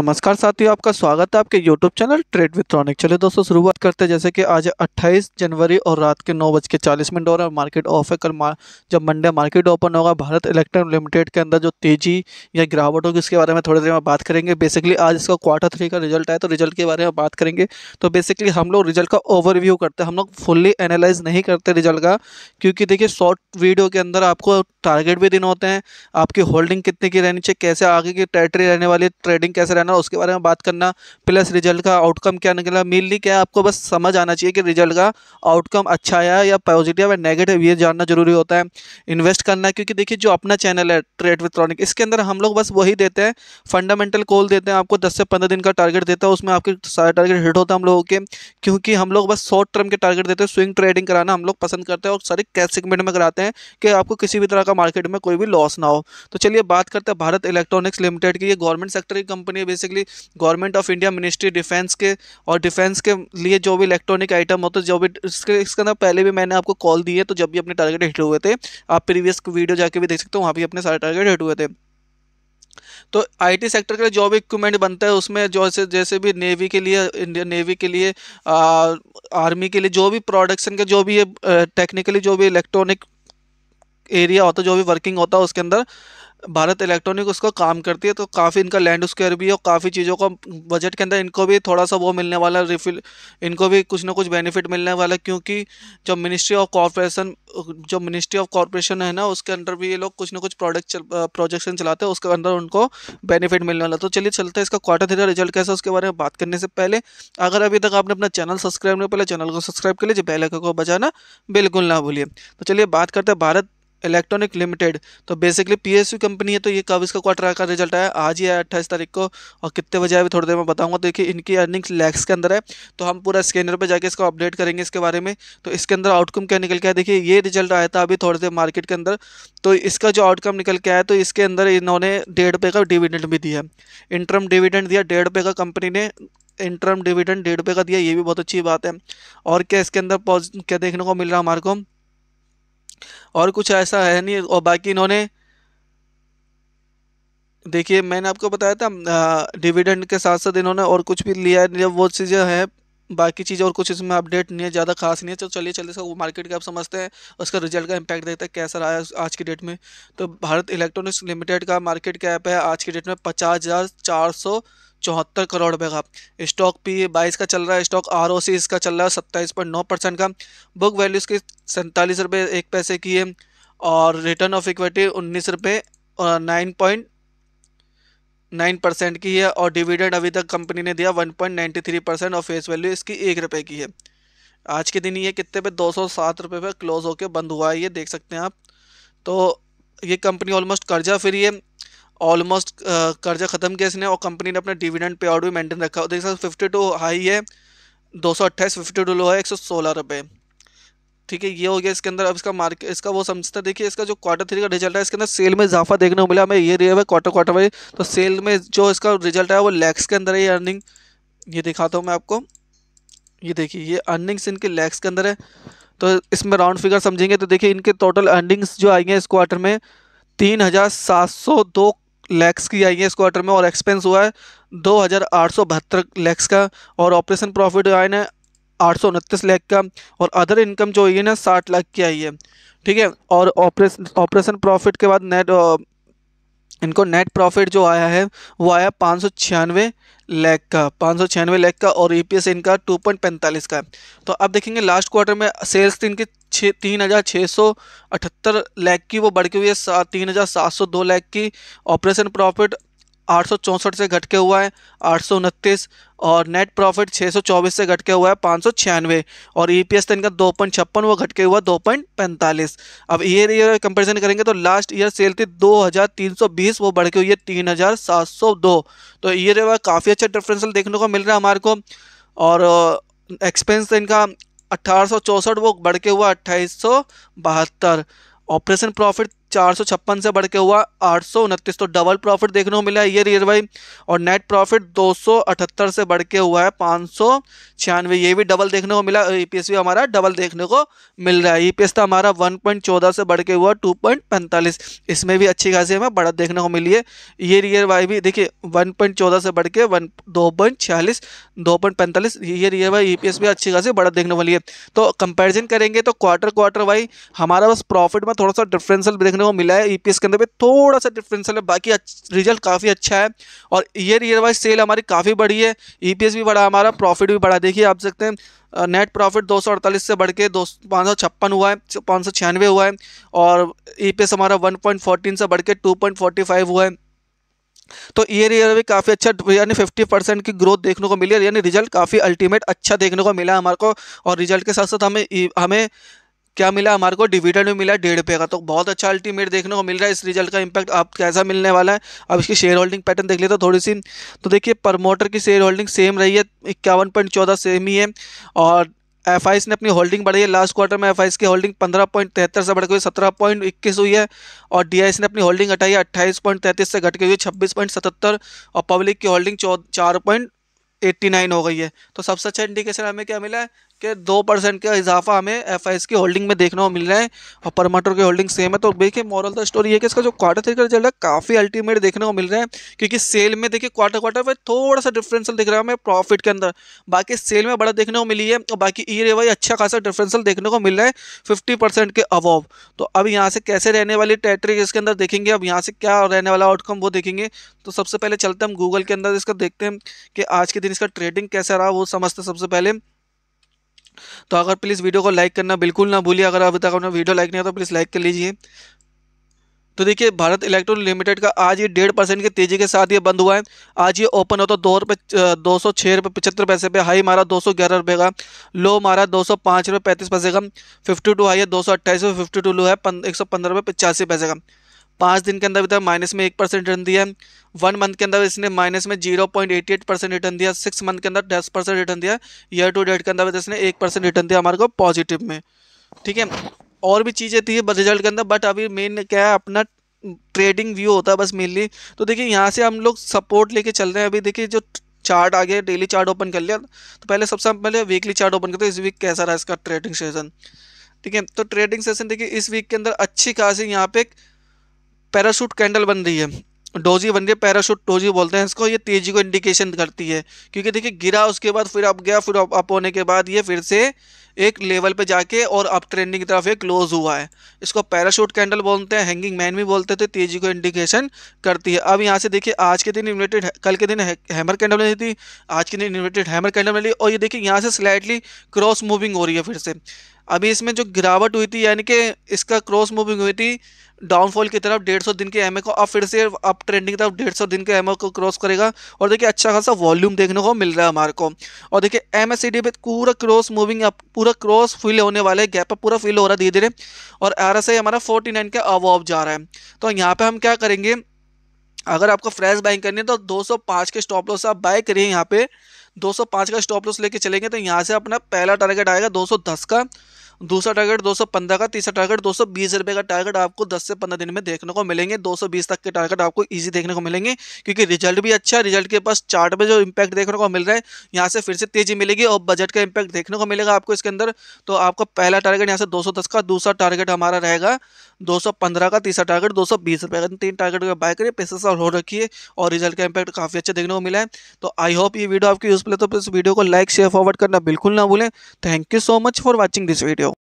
नमस्कार साथियों आपका स्वागत है आपके YouTube चैनल ट्रेड विथ्रॉनिक चलिए दोस्तों शुरुआत करते हैं जैसे कि आज 28 जनवरी और रात के नौ बज के चालीस मिनट हो रहा है मार्केट ऑफ है कल मार, जब मंडे मार्केट ओपन होगा भारत इलेक्ट्रॉन लिमिटेड के अंदर जो तेजी या गिरावट होगी इसके बारे में थोड़ी देर में बात करेंगे बेसिकली आज इसका क्वार्टर थ्री का रिजल्ट आया तो रिजल्ट के बारे में बात करेंगे तो बेसिकली हम लोग रिजल्ट का ओवरव्यू करते हैं हम लोग फुल्ली एनालाइज नहीं करते रिजल्ट का क्योंकि देखिए शॉर्ट वीडियो के अंदर आपको टारगेट भी दिन होते हैं आपकी होल्डिंग कितने की रहनी चाहिए कैसे आगे की टेरेटरी रहने वाली ट्रेडिंग कैसे रहना करना उसके बारे में बात करना प्लस रिजल्ट का आउटकम क्या निकला मेनली क्या आपको बस समझ आना चाहिए कि रिजल्ट का आउटकम अच्छा आया या पॉजिटिव या नेगेटिव ये जानना जरूरी होता है इन्वेस्ट करना क्योंकि देखिए जो अपना चैनल है ट्रेड विथ्रॉनिक इसके अंदर हम लोग बस वही देते हैं फंडामेंटल कॉल देते हैं आपको दस से पंद्रह दिन का टारगेट देता है उसमें आपके सारे टारगेट हिट होता है हम लोगों के क्योंकि हम लोग बस शॉर्ट टर्म के टारगेट देते हैं स्विंग ट्रेडिंग कराना हम लोग पसंद करते हैं और सारे कैश सेगमेंट में कराते हैं कि आपको किसी भी तरह का मार्केट में कोई भी लॉस ना हो तो चलिए बात करते हैं भारत इलेक्ट्रॉनिक्स लिमिटेड की ये गवर्नमेंट सेक्टर की कंपनी है basically government of India ministry defence के और डिफेंस के लिए जो भी इलेक्ट्रॉनिक आइटम होते जो भी इसके इसके अंदर पहले भी मैंने आपको कॉल दी है तो जब भी अपने टारगेट हिट हुए थे आप प्रीवियस वीडियो जाके भी देख सकते हो वहाँ भी अपने सारे टारगेट हिट हुए थे तो आईटी सेक्टर के लिए जो भी इक्विपमेंट बनता है उसमें जो जैसे भी नेवी के लिए इंडियन नेवी के लिए आ, आर्मी के लिए जो भी प्रोडक्शन के जो भी टेक्निकली जो भी इलेक्ट्रॉनिक एरिया होता है जो भी वर्किंग होता है उसके अंदर भारत इलेक्ट्रॉनिक उसका काम करती है तो काफ़ी इनका लैंड स्क्वायर भी है और काफ़ी चीज़ों का बजट के अंदर इनको भी थोड़ा सा वो मिलने वाला रिफिल इनको भी कुछ ना कुछ बेनिफिट मिलने वाला क्योंकि जो मिनिस्ट्री ऑफ कॉरपोरेशन जो मिनिस्ट्री ऑफ कॉरपोरेशन है ना उसके अंदर भी ये लोग कुछ ना कुछ प्रोडक्ट चल, प्रोजेक्शन चलाते हैं उसके अंदर उनको बेनिफिट मिलने वाला तो चलिए चलते हैं इसका क्वार्टर थ्री रिजल्ट कैसा उसके बारे में बात करने से पहले अगर अभी तक आपने अपना चैनल सब्सक्राइब नहीं पहले चैनल को सब्सक्राइब कर लीजिए बेलक को बजाना बिल्कुल ना भूलिए तो चलिए बात करते हैं भारत इलेक्ट्रॉनिक लिमिटेड तो बेसिकली पीएसयू कंपनी है तो ये कब इसका क्वार्टर का रिजल्ट आया आज ही आया अट्ठाईस तारीख को और कितने बजे आए थोड़ी देर में बताऊंगा तो देखिए इनकी अर्निंग्स लैक्स के अंदर है तो हम पूरा स्कैनर पर जाकर इसको अपडेट करेंगे इसके बारे में तो इसके अंदर आउटकम क्या निकल के आया देखिए ये रिजल्ट आया था अभी थोड़ी देर मार्केट के अंदर तो इसका जो आउटकम निकल के आया तो इसके अंदर इन्होंने डेढ़ रुपये का डिविडेंड भी दिया इंटरम डिविडेंड दिया डेढ़ रुपये का कंपनी ने इंटरम डिविडेंड डेढ़ रुपये का दिया ये भी बहुत अच्छी बात है और क्या इसके अंदर क्या देखने को मिल रहा है हमारे को और कुछ ऐसा है नहीं और बाकी इन्होंने देखिए मैंने आपको बताया था डिविडेंड के साथ साथ इन्होंने और कुछ भी लिया है वो चीज़ें हैं बाकी चीज़ें और कुछ इसमें अपडेट नहीं है ज़्यादा खास नहीं है तो चलिए चलिए वो मार्केट आप समझते हैं उसका रिजल्ट का इम्पैक्ट देखते हैं कैसा रहा है आज की डेट में तो भारत इलेक्ट्रॉनिक्स लिमिटेड का मार्केट कैप है आज की डेट में पचास हज़ार चार सौ चौहत्तर करोड़ रुपये का स्टॉक पी बाईस का चल रहा है स्टॉक आर ओ सी इसका चल रहा है सत्ताईस पॉइंट नौ परसेंट का बुक वैल्यू इसकी सैंतालीस रुपये एक पैसे की है और रिटर्न ऑफ इक्विटी उन्नीस रुपये नाइन पॉइंट नाइन परसेंट की है और डिविडेंड अभी तक कंपनी ने दिया one point ninety three percent और फेस वैल्यू इसकी एक रुपये की है आज के दिन ये कितने पे दो सौ सात रुपये पर क्लोज होकर बंद हुआ है ये देख सकते हैं आप तो ये कंपनी ऑलमोस्ट कर्जा फ्री है ऑलमोस्ट uh, कर्जा ख़त्म किया इसने और कंपनी ने अपना डिविडेंड पे आउट भी मेंटेन रखा और देखिए सकते फिफ्टी टू हाई है दो सौ अट्ठाईस फिफ्टी टू लो है एक सौ सोलह रुपये ठीक है ये हो गया इसके अंदर अब इसका मार्केट इसका वो समझता देखिए इसका जो क्वार्टर थ्री का रिजल्ट है इसके अंदर सेल में इजाफा देखने को मिला हमें ये रही है क्वार्टर क्वार्टर वाई तो सेल में जो इसका रिजल्ट है वो लैक्स के अंदर है ये अर्निंग ये दिखाता हूँ मैं आपको ये देखिए ये अर्निंग्स इनके लैक्स के अंदर है तो इसमें राउंड फिगर समझेंगे तो देखिए इनके टोटल अर्निंग्स जो आई हैं इस क्वार्टर में तीन हज़ार सात सौ दो लैक्स की आई है इस क्वार्टर में और एक्सपेंस हुआ है दो हज़ार आठ सौ बहत्तर लैक्स का और ऑपरेशन प्रॉफिट आए ना आठ सौ उनतीस लाख का और अदर इनकम जो है ना साठ लाख की आई है ठीक है और ऑपरेशन ऑपरेशन प्रॉफिट के बाद नेट इनको नेट प्रॉफिट जो आया है वो आया पाँच सौ छियानवे लैख का पाँच सौ छियानवे लैख का और ई पी एस इनका टू पॉइंट पैंतालीस का तो अब देखेंगे लास्ट क्वार्टर में सेल्स तो इनकी छः तीन हज़ार छः सौ अठहत्तर लैख की वो बढ़ के हुई है सा तीन हज़ार सात सौ दो लैख की ऑपरेशन प्रॉफिट आठ सौ चौंसठ से घट के हुआ है आठ सौ उनतीस और नेट प्रॉफिट छः सौ चौबीस से घट के हुआ है पाँच सौ छियानवे और ई पी एस तो इनका दो पॉइंट छप्पन वो घट के हुआ दो पॉइंट पैंतालीस अब ईयर ईयर कंपेरिजन करेंगे तो लास्ट ईयर सेल थी दो हज़ार तीन सौ बीस वो बढ़ के हुई है तीन हज़ार सात सौ दो तो ईयर ईयर काफ़ी अच्छा डिफरेंसल देखने को मिल रहा है हमारे को और एक्सपेंस तो इनका अठारह वो बढ़ के हुआ अट्ठाईस ऑपरेशन प्रॉफिट चार सौ छप्पन से बढ़ के हुआ आठ सौ उनतीस तो डबल प्रॉफिट देखने को मिला है ये रियर वाई और नेट प्रॉफिट दो सौ अठहत्तर से बढ़ के हुआ है पाँच सौ छियानवे ये भी डबल देखने को मिला ई e पी भी हमारा डबल देखने को मिल रहा है ई पी था हमारा वन पॉइंट चौदह से बढ़ के हुआ टू पॉइंट पैंतालीस इसमें भी अच्छी खासी हमें बढ़त देखने को मिली है ये रियर वाई भी देखिए वन पॉइंट चौदह से बढ़ के वन दो पॉइंट छियालीस दो पॉइंट पैंतालीस ये रियर वाई ई पी भी अच्छी खासी बढ़त देखने को मिली है तो कंपेरिजन करेंगे तो क्वार्टर क्वार्टर वाई हमारा बस प्रॉफिट में थोड़ा सा डिफ्रेंसल देखने देखने को मिला है ईपीएस e के अंदर भी थोड़ा सा डिफरेंसल है बाकी रिजल्ट काफ़ी अच्छा है और ईयर ईयर वाइज सेल हमारी काफ़ी बढ़ी है ईपीएस e भी बढ़ा हमारा प्रॉफिट भी बढ़ा देखिए आप सकते हैं नेट प्रॉफिट 248 से बढ़ के दो हुआ है पाँच हुआ है और ई e हमारा वन से बढ़ के 2.45 हुआ है तो ईयर ईयर भी काफ़ी अच्छा यानी फिफ्टी परसेंट की ग्रोथ देखने को मिली है यानी रिजल्ट काफ़ी अल्टीमेट अच्छा देखने को मिला हमारे को और रिजल्ट के साथ साथ हमें हमें क्या मिला हमारे को डिविडेंड भी मिला डेढ़ रुपये का तो बहुत अच्छा अल्टीमेट देखने को मिल रहा है इस रिजल्ट का इंपैक्ट आप कैसा मिलने वाला है अब इसकी शेयर होल्डिंग पैटर्न देख लेते हो थोड़ी सी तो देखिए प्रमोटर की शेयर होल्डिंग सेम रही है इक्यावन पॉइंट चौदह सेम ही है और एफ ने अपनी होल्डिंग बढ़ाई है लास्ट क्वार्टर में एफ की होल्डिंग पंद्रह पॉइंट तिहत्तर से बढ़कर हुई सत्रह पॉइंट इक्कीस हुई है और डी ने अपनी होल्डिंग हटाई है अट्ठाईस पॉइंट तैंतीस से घट के हुई छब्बीस पॉइंट सतहत्तर और पब्लिक की होल्डिंग चौ चार पॉइंट एट्टी नाइन हो गई है तो सबसे अच्छा इंडिकेशन हमें क्या मिला है के दो परसेंट का इजाफा हमें एफ की होल्डिंग में देखने को मिल रहा है और परमाटो की होल्डिंग सेम है तो देखिए मॉरल द स्टोरी है कि इसका जो क्वार्टर थ्री का रिजल्ट है काफ़ी अल्टीमेट देखने को मिल रहा है क्योंकि सेल में देखिए क्वार्टर क्वार्टर में थोड़ा सा डिफरेंसल दिख रहा है हमें प्रॉफिट के अंदर बाकी सेल में बड़ा देखने को मिली है और बाकी ई e वाई अच्छा खासा डिफरेंसल देखने को मिल रहा है फिफ्टी के अबव तो अब यहाँ से कैसे रहने वाली टेटरी इसके अंदर देखेंगे अब यहाँ से क्या रहने वाला आउटकम वो देखेंगे तो सबसे पहले चलते हम गूगल के अंदर इसका देखते हैं कि आज के दिन इसका ट्रेडिंग कैसा रहा वो समझते सबसे पहले तो अगर प्लीज़ वीडियो को लाइक करना बिल्कुल ना भूलिए अगर अभी तक आपने वीडियो लाइक नहीं किया तो प्लीज़ लाइक कर लीजिए तो देखिए भारत इलेक्ट्रॉन लिमिटेड का आज ये डेढ़ परसेंट की तेज़ी के साथ ये बंद हुआ है आज ये ओपन हो तो दो रुपये दो सौ छः रुपये पचहत्तर पैसे पे हाई मारा दो सौ ग्यारह रुपये का लो मारा दो सौ पाँच रुपये पैंतीस पैसे का फिफ्टी टू हाई है दो सौ अट्ठाईस रुपये फिफ्टी टू लो है एक सौ पंद्रह रुपये पचासी पैसे का पाँच दिन के अंदर इधर माइनस में एक परसेंट रिटर्न दिया वन मंथ के अंदर इसने माइनस में zero point eighty eight percent return दिया सिक्स मंथ के अंदर दस परसेंट रिटर्न दिया ईयर टू डेट के अंदर इसने एक परसेंट रिटर्न दिया हमारे को पॉजिटिव में ठीक है और भी चीज़ें थी रिजल्ट के अंदर बट अभी मेन क्या है अपना ट्रेडिंग व्यू होता है बस मेनली तो देखिए यहाँ से हम लोग सपोर्ट लेके चल रहे हैं अभी देखिए जो चार्ट आ गया डेली चार्ट ओपन कर लिया तो पहले सबसे पहले वीकली चार्ट ओपन करते इस वीक कैसा रहा इसका ट्रेडिंग सेशन ठीक है तो ट्रेडिंग सेशन देखिए इस वीक के अंदर अच्छी खासी यहाँ पे पैराशूट कैंडल बन रही है डोजी बन रही है पैराशूट डोजी बोलते हैं इसको ये तेजी को इंडिकेशन करती है क्योंकि देखिए गिरा उसके बाद फिर अप गया फिर अप होने के बाद ये फिर से एक लेवल पे जाके और अप ट्रेंडिंग की तरफ ये क्लोज हुआ है इसको पैराशूट कैंडल बोलते हैं हैंगिंग मैन भी बोलते थे तो तेजी को इंडिकेशन करती है अब यहाँ से देखिए आज के दिन इन्वेटेड कल के दिन हैमर कैंडल नहीं थी आज के दिन इन्वेटेड हैमर कैंडल मिली और ये देखिए यहाँ से स्लाइटली क्रॉस मूविंग हो रही है फिर से अभी इसमें जो गिरावट हुई थी यानी कि इसका क्रॉस मूविंग हुई थी डाउनफॉल की तरफ डेढ़ सौ दिन के एम को अब फिर से अब ट्रेंडिंग तरफ डेढ़ सौ दिन के एम को क्रॉस करेगा और देखिए अच्छा खासा वॉल्यूम देखने को मिल रहा है हमारे को और देखिए एम एस पे पूरा क्रॉस मूविंग अप पूरा क्रॉस फिल होने वाला है गैप पूरा फिल हो रहा है धीरे धीरे और आर एस आई हमारा फोर्टी नाइन के अवॉब जा रहा है तो यहाँ पर हम क्या करेंगे अगर आपको फ्रेश बाइंग करनी है तो दो के स्टॉप लॉस आप बाय करिए यहाँ पे 205 का स्टॉप लॉस लेके चलेंगे तो यहाँ से अपना पहला टारगेट आएगा 210 का दूसरा टारगेट 215 का तीसरा टारगेट दो सौ रुपए का टारगेट आपको 10 से 15 दिन में देखने को मिलेंगे 220 तक के टारगेट आपको इजी देखने को मिलेंगे क्योंकि रिजल्ट भी अच्छा है रिजल्ट के पास चार्ट में जो इम्पैक्ट देखने को मिल रहा है यहाँ से फिर से तेजी मिलेगी और बजट का इम्पैक्ट देखने को मिलेगा आपको इसके अंदर तो आपका पहला टारगेट यहाँ से दो का दूसरा टारगेट हमारा रहेगा 215 का तीसरा टारगेट दो सौ का तो तीन टारगेट का बाय करिए पैसे साल हो रखी है और रिजल्ट का इंपैक्ट काफ़ी अच्छा देखने को मिला है तो आई होप ये वीडियो आपकी यूज़फुल है तो इस वीडियो को लाइक शेयर फॉरवर्ड करना बिल्कुल ना भूलें thank you so much for watching this video